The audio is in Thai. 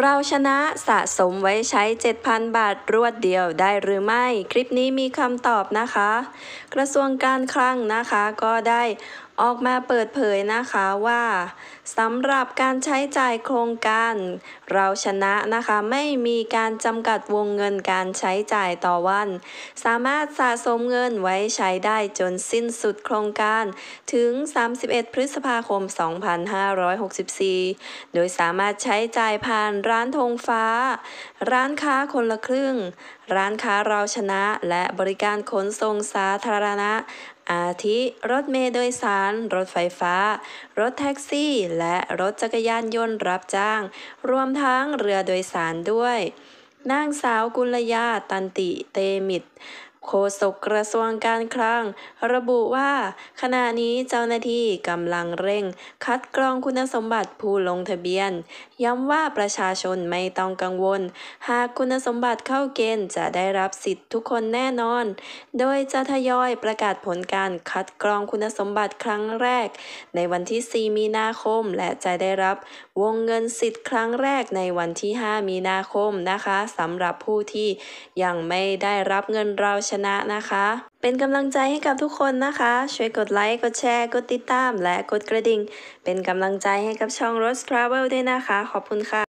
เราชนะสะสมไว้ใช้ 7,000 บาทรวดเดียวได้หรือไม่ คลิปนี้มีคำตอบนะคะ กระทรวงการคลังนะคะก็ได้ออกมาเปิดเผยนะคะว่าสำหรับการใช้จ่ายโครงการ เราชนะนะคะไม่มีการจำกัดวงเงินการใช้จ่ายต่อวัน สามารถสะสมเงินไว้ใช้ได้จนสิ้นสุดโครงการ ถึง 31 พฤษภาคม 2564 โดยสามารถใช้จ่ายผ่านร้านธงฟ้า ร้านค้าคนละครึ่ง ร้านค้าเราชนะและบริการขนส่งสาธารณะอาทิรถเมล์โดยสาร รถไฟฟ้า รถแท็กซี่และรถจักรยานยนต์รับจ้าง รวมทั้งเรือโดยสารด้วย นางสาวกุลยาตันติเตมิตรโฆษกกระทรวงการ คลังระบุว่า ขณะนี้เจ้าหน้าที่กำลังเร่ง คัดกรองคุณสมบัติผู้ลงทะเบียน ย้ำว่าประชาชนไม่ต้องกังวล หากคุณสมบัติเข้าเกณฑ์จะได้รับสิทธิ์ทุกคนแน่นอน โดยจะทยอยประกาศผลการ คัดกรองคุณสมบัติครั้งแรก ในวันที่ 4 มีนาคมและจะได้รับวงเงินสิทธิ์ครั้งแรกในวันที่ 5 มีนาคมนะคะสำหรับผู้ที่ยังไม่ได้รับเงินเราชนะนะคะ เป็นกำลังใจให้กับทุกคนนะคะ ช่วยกดไลค์ กดแชร์ กดติดตาม และกดกระดิ่ง เป็นกำลังใจให้กับช่อง Rose Travel ด้วยนะคะ ขอบคุณค่ะ